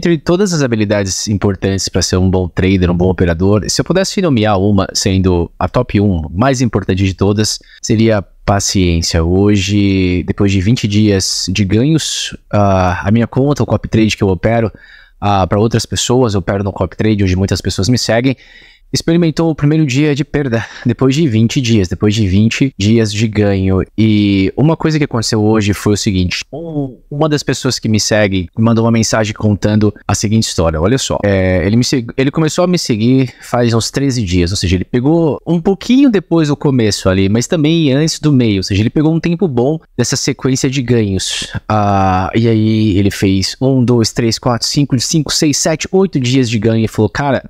entre todas as habilidades importantes para ser um bom trader, um bom operador, se eu pudesse nomear uma, sendo a top 1 mais importante de todas, seria paciência. Hoje, depois de 20 dias de ganhos, uh, a minha conta, o copy trade que eu opero uh, para outras pessoas, eu opero no copy trade, hoje muitas pessoas me seguem, experimentou o primeiro dia de perda, depois de 20 dias, depois de 20 dias de ganho. E uma coisa que aconteceu hoje foi o seguinte: uma das pessoas que me segue me mandou uma mensagem contando a seguinte história. Olha só, é, ele, me, ele começou a me seguir faz uns 13 dias, ou seja, ele pegou um pouquinho depois do começo ali, mas também antes do meio, ou seja, ele pegou um tempo bom dessa sequência de ganhos. Ah, e aí ele fez 1, 2, 3, 4, cinco, 5, 6, 7, 8 dias de ganho e falou: Cara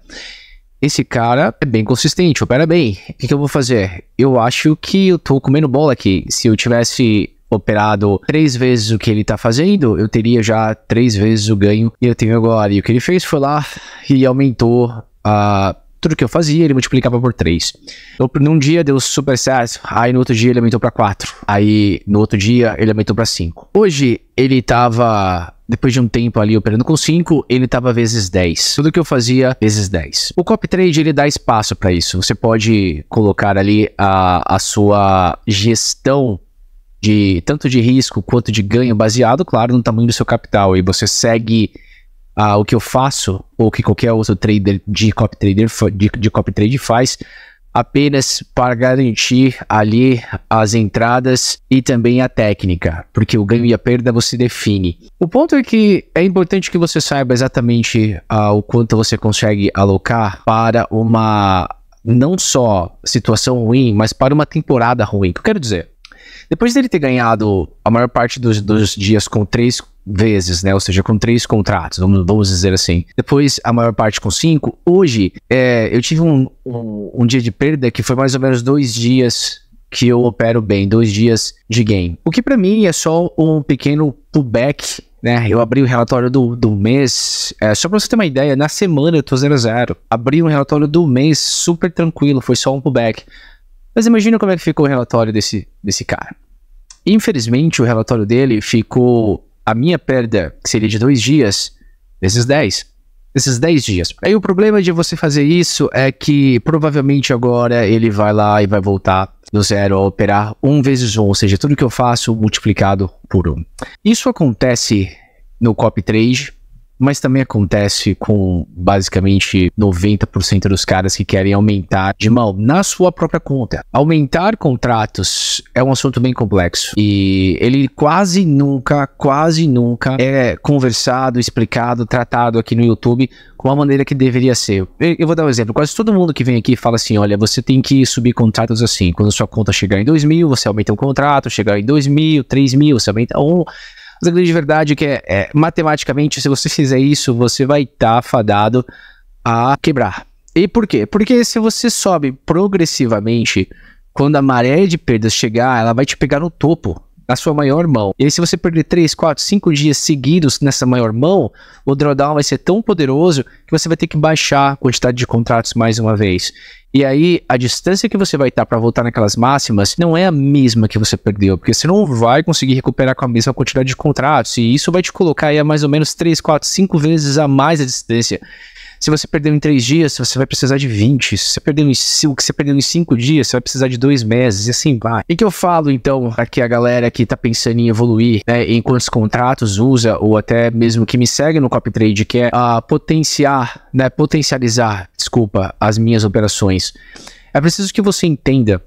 esse cara é bem consistente, opera bem. O que, que eu vou fazer? Eu acho que eu tô comendo bola aqui. Se eu tivesse operado três vezes o que ele tá fazendo, eu teria já três vezes o ganho que eu tenho agora. E o que ele fez foi lá e aumentou a tudo que eu fazia, ele multiplicava por 3. Então, num dia deu super certo, aí no outro dia ele aumentou para 4, aí no outro dia ele aumentou para 5. Hoje ele estava depois de um tempo ali operando com 5, ele estava vezes 10. Tudo que eu fazia, vezes 10. O copy trade, ele dá espaço para isso. Você pode colocar ali a, a sua gestão de tanto de risco quanto de ganho baseado, claro, no tamanho do seu capital. E você segue ah, o que eu faço ou que qualquer outro trader de copy trader de, de copy trade faz apenas para garantir ali as entradas e também a técnica, porque o ganho e a perda você define. O ponto é que é importante que você saiba exatamente ah, o quanto você consegue alocar para uma não só situação ruim, mas para uma temporada ruim. O que eu quero dizer? Depois dele ter ganhado a maior parte dos, dos dias com três vezes, né? Ou seja, com três contratos, vamos, vamos dizer assim. Depois, a maior parte com cinco. Hoje, é, eu tive um, um, um dia de perda que foi mais ou menos dois dias que eu opero bem, dois dias de game. O que para mim é só um pequeno pullback né? Eu abri o relatório do, do mês, é, só pra você ter uma ideia, na semana eu tô 0 a 0. Abri um relatório do mês super tranquilo, foi só um pullback. Mas imagina como é que ficou o relatório desse, desse cara. Infelizmente, o relatório dele ficou a minha perda, que seria de dois dias, desses dez. Desses dez dias. Aí o problema de você fazer isso é que provavelmente agora ele vai lá e vai voltar do zero a operar 1 vezes 1, ou seja, tudo que eu faço multiplicado por 1. Isso acontece no copy trade, mas também acontece com basicamente 90% dos caras que querem aumentar de mão na sua própria conta. Aumentar contratos é um assunto bem complexo e ele quase nunca, quase nunca é conversado, explicado, tratado aqui no YouTube com a maneira que deveria ser. Eu vou dar um exemplo. Quase todo mundo que vem aqui fala assim: olha, você tem que subir contratos assim. Quando sua conta chegar em 2 mil, você aumenta um contrato, chegar em 2 mil, 3 mil, você aumenta um. Mas a grande verdade é que, é, é matematicamente, se você fizer isso, você vai estar tá fadado a quebrar. E por quê? Porque se você sobe progressivamente, quando a maré de perdas chegar, ela vai te pegar no topo na sua maior mão. E aí, se você perder 3, 4, 5 dias seguidos nessa maior mão, o drawdown vai ser tão poderoso que você vai ter que baixar a quantidade de contratos mais uma vez. E aí, a distância que você vai estar para voltar naquelas máximas não é a mesma que você perdeu, porque você não vai conseguir recuperar com a mesma quantidade de contratos, e isso vai te colocar aí a mais ou menos 3, 4, 5 vezes a mais a distância. Se você perdeu em três dias, você vai precisar de 20. Se você perdeu em cinco, que você perdeu em cinco dias, você vai precisar de dois meses e assim vai. E que eu falo então aqui a galera que tá pensando em evoluir, né, em quantos contratos usa ou até mesmo que me segue no copy trade, que é a ah, potenciar, né, potencializar, desculpa, as minhas operações. É preciso que você entenda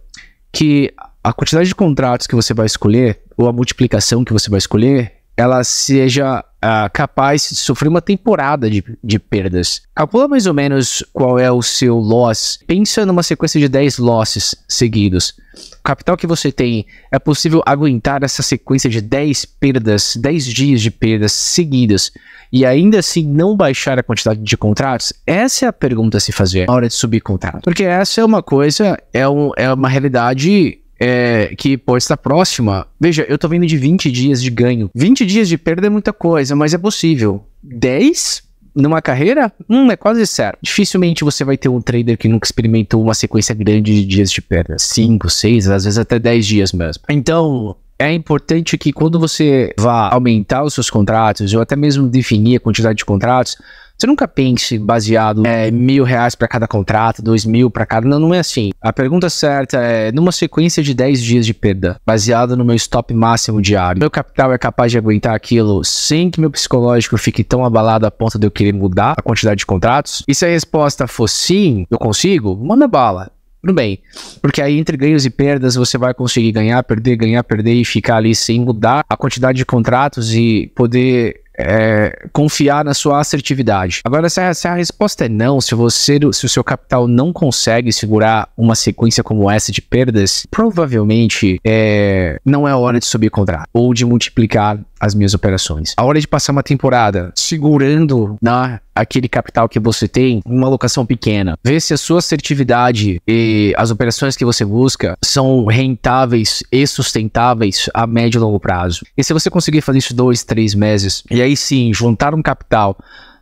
que a quantidade de contratos que você vai escolher ou a multiplicação que você vai escolher, ela seja uh, capaz de sofrer uma temporada de, de perdas. Calcula mais ou menos qual é o seu loss. Pensa numa sequência de 10 losses seguidos. O capital que você tem é possível aguentar essa sequência de 10 perdas, 10 dias de perdas seguidas e ainda assim não baixar a quantidade de contratos? Essa é a pergunta a se fazer na hora de subir contrato. Porque essa é uma coisa, é, um, é uma realidade é, que, pô, está próxima. Veja, eu tô vendo de 20 dias de ganho. 20 dias de perda é muita coisa, mas é possível. 10 numa carreira? Hum, é quase certo. Dificilmente você vai ter um trader que nunca experimentou uma sequência grande de dias de perda. 5, 6, às vezes até 10 dias mesmo. Então, é importante que quando você vá aumentar os seus contratos, ou até mesmo definir a quantidade de contratos, você nunca pense baseado é, mil reais para cada contrato, dois mil para cada. Não, não é assim. A pergunta certa é: numa sequência de 10 dias de perda, baseado no meu stop máximo diário, meu capital é capaz de aguentar aquilo sem que meu psicológico fique tão abalado a ponto de eu querer mudar a quantidade de contratos? E se a resposta for sim, eu consigo, manda bala tudo bem. Porque aí entre ganhos e perdas você vai conseguir ganhar, perder, ganhar, perder e ficar ali sem mudar a quantidade de contratos e poder é, confiar na sua assertividade. Agora, se a, se a, resposta é não, se você, se o seu capital não consegue segurar uma sequência como essa de perdas, provavelmente é, não é hora de subir contrato ou de multiplicar as minhas operações. A hora de passar uma temporada segurando na né, aquele capital que você tem, uma locação pequena. Ver se a sua assertividade e as operações que você busca são rentáveis e sustentáveis a médio e longo prazo. E se você conseguir fazer isso dois, três meses, e aí sim juntar um capital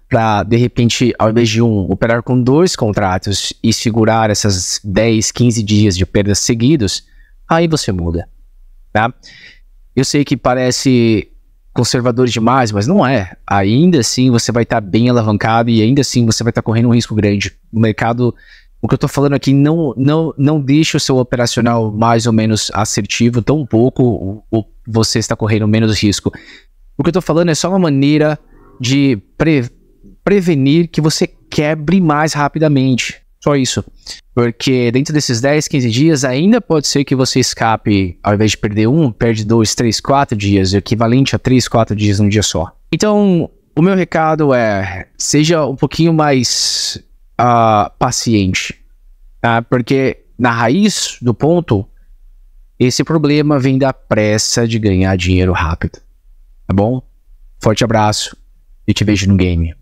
para de repente, ao invés de um, operar com dois contratos e segurar essas 10, 15 dias de perdas seguidos, aí você muda, tá? Eu sei que parece conservadores demais, mas não é. Ainda assim você vai estar tá bem alavancado e ainda assim você vai estar tá correndo um risco grande. O mercado, o que eu estou falando aqui, não, não, não deixa o seu operacional mais ou menos assertivo, tão pouco você está correndo menos risco. O que eu estou falando é só uma maneira de pre, prevenir que você quebre mais rapidamente. Só isso. Porque dentro desses 10, 15 dias, ainda pode ser que você escape, ao invés de perder um, perde dois, três, quatro dias, equivalente a três, quatro dias num dia só. Então, o meu recado é: seja um pouquinho mais uh, paciente. Tá? Porque na raiz do ponto, esse problema vem da pressa de ganhar dinheiro rápido. Tá bom? Forte abraço e te vejo no game.